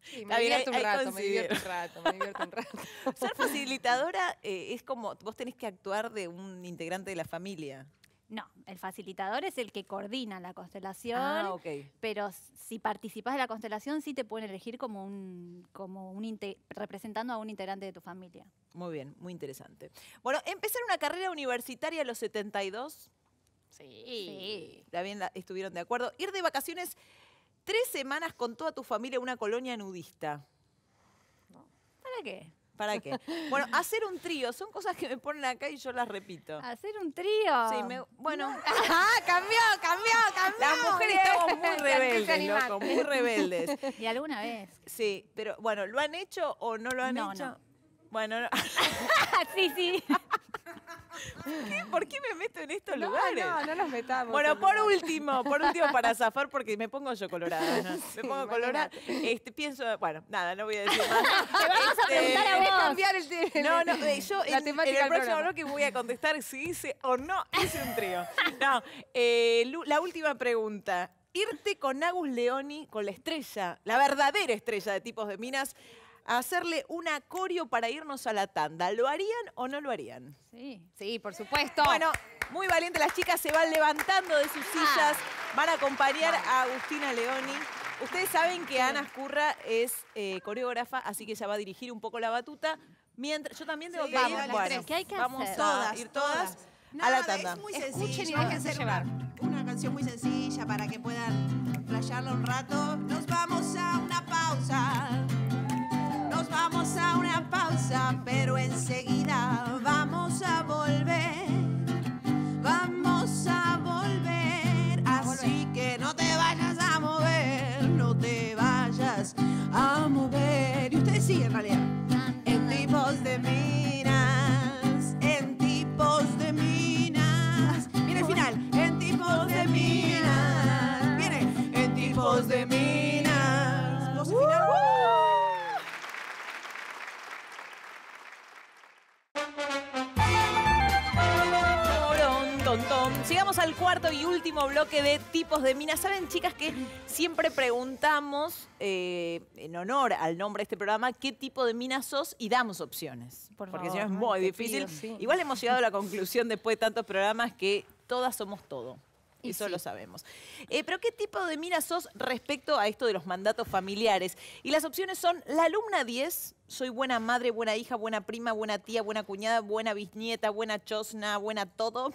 Sí, me, divierto un rato, me divierto un rato, me divierto un rato. Ser facilitadora eh, es como, vos tenés que actuar de un integrante de la familia. No, el facilitador es el que coordina la constelación. Ah, Pero si participás de la constelación, sí te pueden elegir como un, como un representando a un integrante de tu familia. Muy bien, muy interesante. Bueno, empezar una carrera universitaria a los 72. Sí. sí. ¿La estuvieron de acuerdo? Ir de vacaciones tres semanas con toda tu familia en una colonia nudista. ¿Para qué? ¿Para qué? Bueno, hacer un trío, son cosas que me ponen acá y yo las repito. ¿Hacer un trío? Sí, bueno. ¡Ah! ¡Cambió, cambió, cambió! Las mujeres estamos muy rebeldes, muy rebeldes. ¿Y alguna vez? Sí, pero bueno, ¿lo han hecho o no lo han hecho? No. Bueno, sí, sí. ¿Por qué me meto en estos lugares? No, no nos metamos. Bueno, por último, por último, para zafar, porque me pongo yo colorada. me pongo colorada. Este, pienso, bueno, nada, no voy a decir más. Te vamos a este, preguntar a vos. cambiar el tema. No, no, eh, yo en, el próximo bloque voy a contestar si hice o no hice un trío. No, eh, la última pregunta irte con Agus Leoni, con la estrella, la verdadera estrella de tipos de minas, a hacerle un acorio para irnos a la tanda. ¿Lo harían o no lo harían? Sí. Sí, por supuesto. Bueno, muy valiente. Las chicas se van levantando de sus ah. sillas. Van a acompañar a Agustina Leoni. Ustedes saben que Ana Escurra es eh, coreógrafa, así que ella va a dirigir un poco la batuta. Mientras, yo también tengo que vamos, ir. a ¿Qué hay que vamos Todas, a ir todas, a la tanda. Una, canción muy sencilla para que puedan playarlo un rato. Nos vamos a una pausa. Nos vamos a una pausa, pero enseguida vamos a volver. Llegamos al cuarto y último bloque de tipos de minas. Saben, chicas, que siempre preguntamos, eh, en honor al nombre de este programa, qué tipo de mina sos y damos opciones. porque si no es muy difícil. Igual hemos llegado a la conclusión después de tantos programas que todas somos todo. Y Eso lo sabemos. Eh, pero ¿qué tipo de minas sos respecto a esto de los mandatos familiares? Y las opciones son la alumna 10, soy buena madre, buena hija, buena prima, buena tía, buena cuñada, buena bisnieta, buena chosna, buena todo.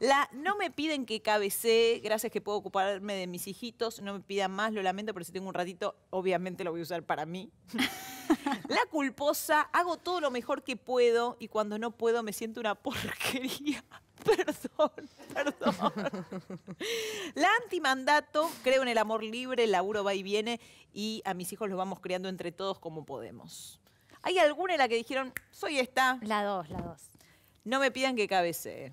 La no me piden que cabece gracias que puedo ocuparme de mis hijitos, no me pidan más, lo lamento, pero si tengo un ratito, obviamente lo voy a usar para mí. La culposa, hago todo lo mejor que puedo y cuando no puedo me siento una porquería. Perdón, perdón. La antimandato, creo en el amor libre, el laburo va y viene y a mis hijos los vamos creando entre todos como podemos. ¿Hay alguna en la que dijeron, soy esta? La dos, la dos. No me pidan que cabecee.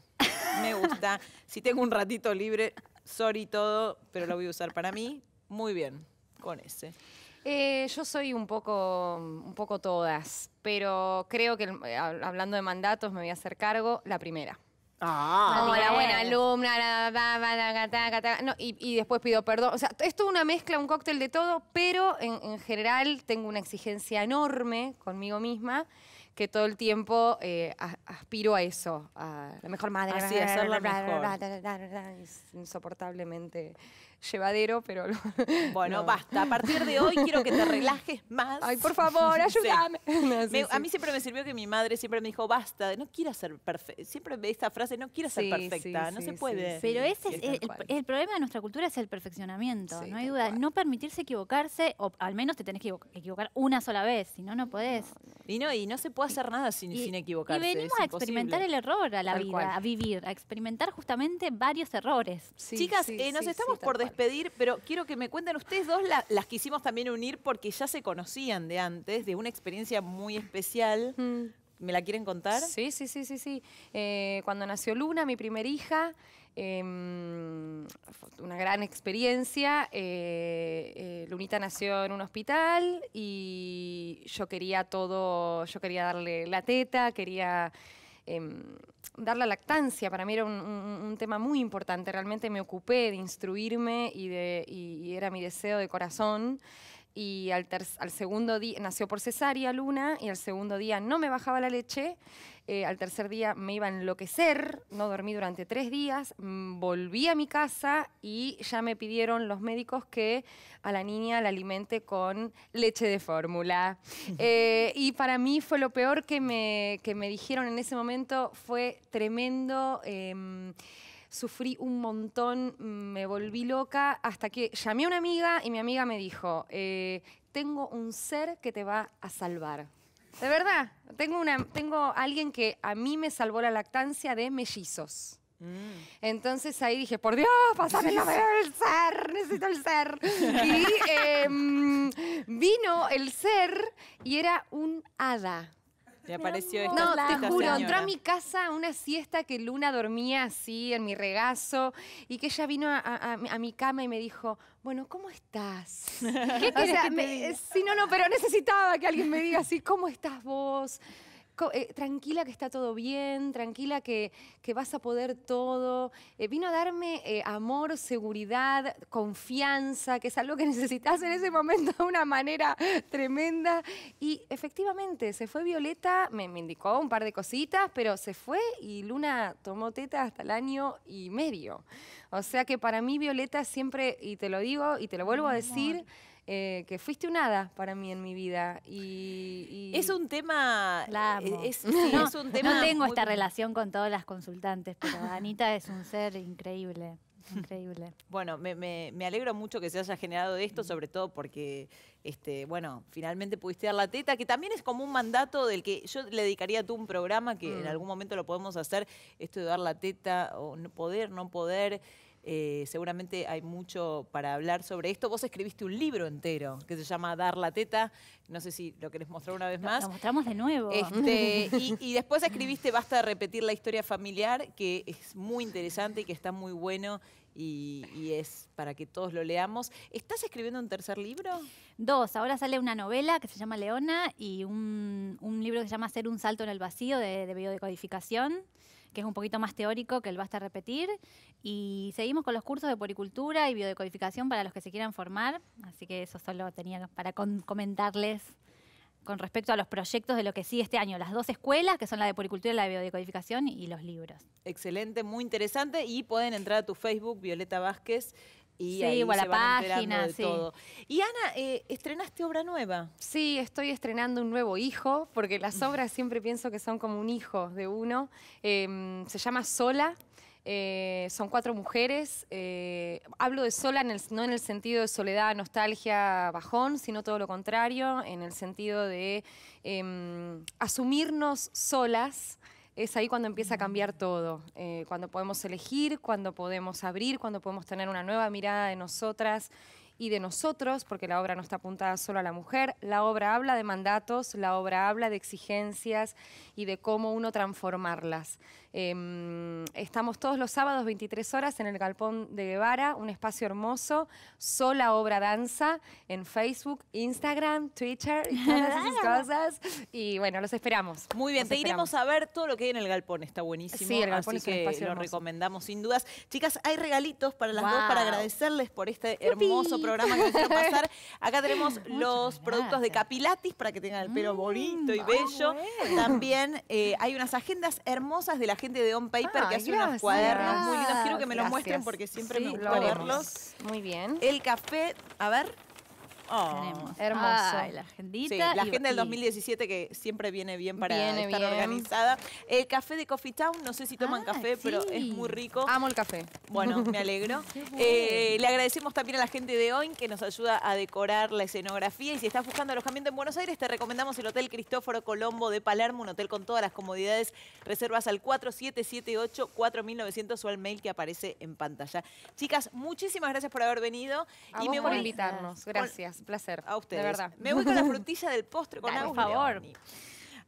Me gusta. si tengo un ratito libre, sorry todo, pero lo voy a usar para mí. Muy bien, con ese. Eh, yo soy un poco, un poco todas, pero creo que hablando de mandatos me voy a hacer cargo la primera. Ah, la buena alumna, la, no, y, después pido perdón. O sea, es una mezcla, un cóctel de todo, pero en, en general tengo una exigencia enorme conmigo misma que todo el tiempo eh, aspiro a eso, a la mejor madre. Así, a ser la mejor. Es insoportablemente llevadero, pero... Bueno, basta. A partir de hoy quiero que te relajes más. Ay, por favor, ayúdame. A mí siempre me sirvió que mi madre siempre me dijo, basta, no quiero ser perfecta. Siempre me esta frase, no quiero ser perfecta, no se puede. Pero ese es el, problema de nuestra cultura es el perfeccionamiento, no hay duda. No permitirse equivocarse, o al menos te tenés que equivocar una sola vez, si no, no podés. Y no, y no se hacer nada sin, equivocarse. Y venimos a experimentar el error a la vida, a vivir, a experimentar justamente varios errores. Chicas, eh, nos estamos por despedir, pero quiero que me cuenten ustedes dos, las quisimos también unir porque ya se conocían de antes, de una experiencia muy especial. Mm. ¿Me la quieren contar? Sí, sí, sí, sí, sí. Eh, cuando nació Luna, mi primera hija, Em, una gran experiencia. Eh, eh, Lunita nació en un hospital y yo quería todo, yo quería darle la teta, quería em, dar la lactancia. Para mí era un, tema muy importante. Realmente me ocupé de instruirme y, era mi deseo de corazón. Y al segundo día, nació por cesárea Luna, y al segundo día no me bajaba la leche. Eh, al tercer día me iba a enloquecer, no dormí durante tres días, mm, volví a mi casa y ya me pidieron los médicos que a la niña la alimente con leche de fórmula. Eh, y para mí fue lo peor que me, que me dijeron en ese momento, fue tremendo. Em, sufrí un montón, mm, me volví loca, hasta que llamé a una amiga y mi amiga me dijo, eh, tengo un ser que te va a salvar. De verdad, tengo, una, tengo alguien que a mí me salvó la lactancia de mellizos. Mm. Entonces ahí dije, por Dios, pasame la el ser, necesito el ser. Y em, vino el ser y era un hada. Me apareció No, te juro, entró a mi casa una siesta que Luna dormía así en mi regazo y que ella vino a, mi cama y me dijo, bueno, ¿cómo estás? o eh, sí, no, no, pero necesitaba que alguien me diga así, ¿cómo estás vos? Eh, tranquila que está todo bien, tranquila que, que vas a poder todo. Eh, vino a darme eh, amor, seguridad, confianza, que es algo que necesitas en ese momento de una manera tremenda. Y efectivamente, se fue Violeta, me, indicó un par de cositas, pero se fue y Luna tomó teta hasta el año y medio. O sea que para mí Violeta siempre, y te lo digo y te lo vuelvo a decir, eh, que fuiste un hada para mí en mi vida. Y, es un tema... Eh, es, no, un tema no tengo esta relación con todas las consultantes, pero Anita es un ser increíble. Increíble. Bueno, me, alegro mucho que se haya generado esto, sobre todo porque, este, bueno, finalmente pudiste dar la teta, que también es como un mandato del que yo le dedicaría a tú un programa que en mm. algún momento lo podemos hacer, esto de dar la teta, o poder, no poder. Eh, seguramente hay mucho para hablar sobre esto. Vos escribiste un libro entero que se llama Dar la teta. No sé si lo querés mostrar una vez más. Lo, mostramos de nuevo. Este, y, después escribiste Basta de repetir la historia familiar, que es muy interesante y que está muy bueno. Y, es para que todos lo leamos. ¿Estás escribiendo un tercer libro? Dos. Ahora sale una novela que se llama Leona y un, libro que se llama Hacer un salto en el vacío de, de biodecodificación que es un poquito más teórico que el basta repetir. Y seguimos con los cursos de poricultura y biodecodificación para los que se quieran formar. Así que eso solo tenía para comentarles con respecto a los proyectos de lo que sigue este año, las dos escuelas, que son la de poricultura y la de Biodecodificación, y los libros. Excelente, muy interesante. Y pueden entrar a tu Facebook, Violeta Vázquez, sí, ahí a la página, todo. Y Ana, eh, estrenaste obra nueva. Sí, estoy estrenando un nuevo hijo, porque las obras siempre pienso que son como un hijo de uno. Em, se llama Sola. Eh, son cuatro mujeres. Eh, hablo de sola no en el sentido de soledad, nostalgia, bajón, sino todo lo contrario, en el sentido de em, asumirnos solas es ahí cuando empieza a cambiar todo, eh, cuando podemos elegir, cuando podemos abrir, cuando podemos tener una nueva mirada de nosotras y de nosotros, porque la obra no está apuntada solo a la mujer, la obra habla de mandatos, la obra habla de exigencias y de cómo uno transformarlas. Em, estamos todos los sábados 23 horas en el Galpón de Guevara, un espacio hermoso, sola obra danza, en Facebook, Instagram, Twitter y todas esas cosas. Y bueno, los esperamos. Muy bien, te iremos a ver todo lo que hay en el Galpón, está buenísimo. Sí, el Galpón Así espacio lo recomendamos sin dudas. Chicas, hay regalitos para las dos para agradecerles por este hermoso programa Acá tenemos los productos de Capilatis para que tengan el pelo mm, bonito y ah, bello. También eh, hay unas agendas hermosas de la gente de On Paper que hace unos cuadernos muy lindos. Quiero que me los muestren porque siempre me gusta verlos. Muy bien. El café, a ver. Oh. Hermoso. la gente Sí, agenda del 2017 que siempre viene bien para estar organizada. El café de Coffee Town, no sé si toman ah, café, pero es muy rico. Amo el café. Bueno, me alegro. Eh, le agradecemos también a la gente de hoy que nos ayuda a decorar la escenografía. Y si estás buscando alojamiento en Buenos Aires, te recomendamos el Hotel Cristóforo Colombo de Palermo, un hotel con todas las comodidades. Reservas al 4778-4900 o al mail que aparece en pantalla. Chicas, muchísimas gracias por haber venido. y por invitarnos. Gracias placer. A usted. De verdad. Me voy con la frutilla del postre con por favor.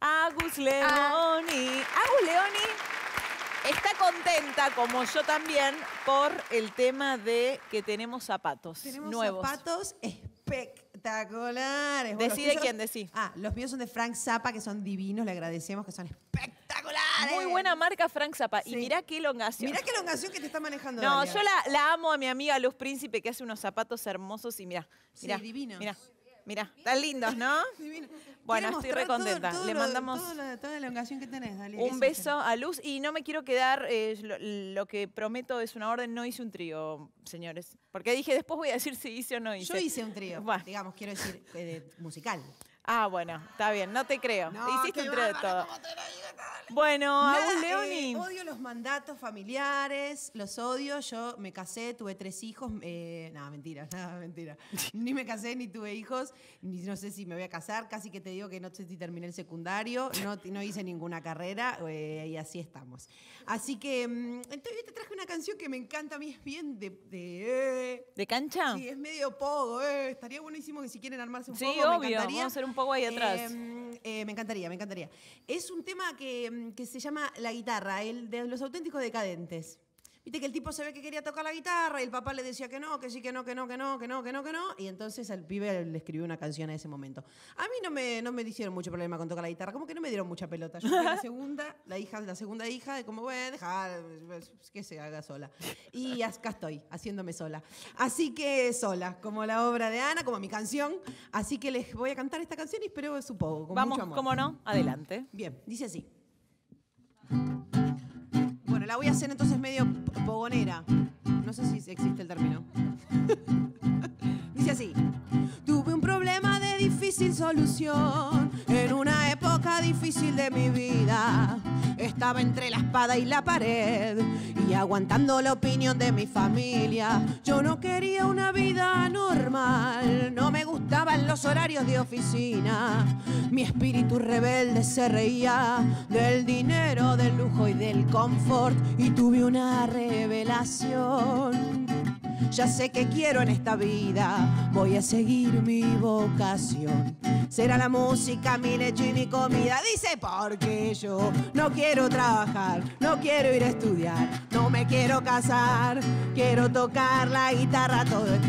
Agus Leoni. Ah. Agus Leoni está contenta, como yo también, por el tema de que tenemos zapatos nuevos. zapatos espectaculares. Decide quién, decís. Ah, los míos son de Frank Zappa, que son divinos, le agradecemos que son espectaculares muy buena marca Frank Zappa. Y mirá qué elongación. Mirá qué elongación que te está manejando. No, yo la, amo a mi amiga Luz Príncipe, que hace unos zapatos hermosos y mirá. mira sí, divinos. están lindos, ¿no? Bueno, estoy recontenta. Le mandamos toda la elongación que tenés, Dalia. Un beso a Luz y no me quiero quedar, eh, lo, que prometo es una orden, no hice un trío, señores. Porque dije, después voy a decir si hice o no hice. Yo hice un trío, digamos, quiero decir, eh, musical. Ah, bueno, está bien, no te creo. No, Hiciste un de todo. Bueno, eh, Leoni. odio los mandatos familiares, los odio. Yo me casé, tuve tres hijos. Eh, nada, mentira, nada, mentira. ni me casé, ni tuve hijos, ni no sé si me voy a casar. Casi que te digo que no sé si terminé el secundario, no, no hice ninguna carrera eh, y así estamos. Así que, mm, entonces te traje una canción que me encanta a mí, es bien de. ¿De, cancha? Sí, es medio pogo. estaría buenísimo que si quieren armarse un sí, poco, me encantaría. un atrás. Em, eh, me encantaría, me encantaría. Es un tema que, que se llama La guitarra, el de los auténticos decadentes. Viste que el tipo se ve que quería tocar la guitarra y el papá le decía que no, que sí, que no, que no, que no, que no, que no, que no. Y entonces al pibe le escribió una canción a ese momento. A mí no me, no me hicieron mucho problema con tocar la guitarra, como que no me dieron mucha pelota. Yo fui la segunda, la hija, de la segunda hija, de como, bueno, dejar que se haga sola. Y acá estoy, haciéndome sola. Así que sola, como la obra de Ana, como mi canción. Así que les voy a cantar esta canción y espero supongo. Con Vamos, mucho amor. ¿cómo no? Adelante. Bien, dice así la voy a hacer entonces medio pogonera. No sé si existe el término. Dice así. Tuve sin solución. En una época difícil de mi vida, estaba entre la espada y la pared y aguantando la opinión de mi familia. Yo no quería una vida normal, no me gustaban los horarios de oficina. Mi espíritu rebelde se reía del dinero, del lujo y del confort y tuve una revelación ya sé que quiero en esta vida, voy a seguir mi vocación. Será la música, mi leche y mi comida. Dice, porque yo no quiero trabajar, no quiero ir a estudiar, no me quiero casar, quiero tocar la guitarra todo el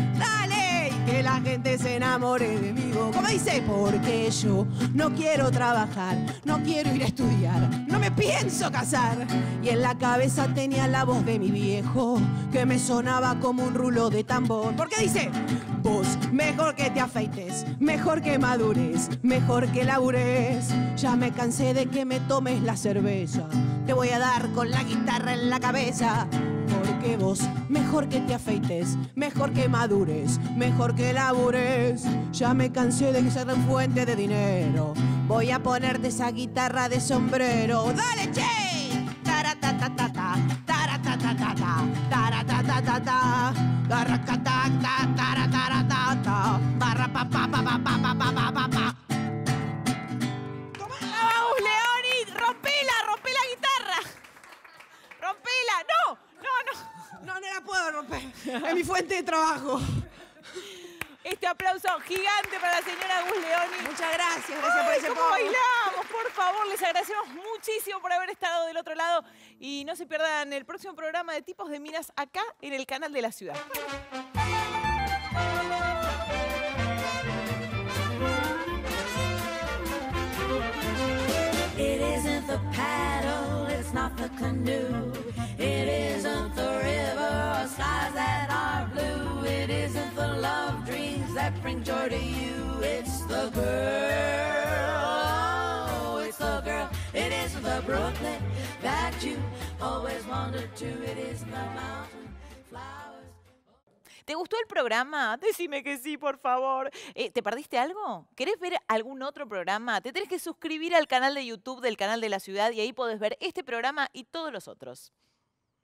que la gente se enamore de mí. ¿Cómo dice, porque yo no quiero trabajar, no quiero ir a estudiar, no me pienso casar. Y en la cabeza tenía la voz de mi viejo, que me sonaba como un rulo de tambor. Porque dice, vos, mejor que te afeites, mejor que madures, mejor que labures. Ya me cansé de que me tomes la cerveza, te voy a dar con la guitarra en la cabeza. Porque vos, mejor que te afeites, mejor que madures, mejor que labures. Ya me cansé de que sea en fuente de dinero. Voy a ponerte esa guitarra de sombrero. ¡Dale, che! Taratata, taratatata, taratata, garracatata, taratata, barra pa pa pa pa pa pa ¡Vamos, Leoni! ¡Rompela! ¡Rompé la guitarra! ¡Rompela! ¡No! ¡No, no! No, no la puedo romper. Es mi fuente de trabajo. Este aplauso gigante para la señora Gus Leoni. Muchas gracias, gracias por ese ¿cómo bailamos? Por favor, les agradecemos muchísimo por haber estado del otro lado. Y no se pierdan el próximo programa de Tipos de Minas acá en el canal de la ciudad. Oh, it's the girl. It the that you always to. It ¿Te gustó el programa? Decime que sí, por favor. Eh, ¿Te perdiste algo? ¿Querés ver algún otro programa? Te tenés que suscribir al canal de YouTube del canal de la ciudad y ahí podés ver este programa y todos los otros.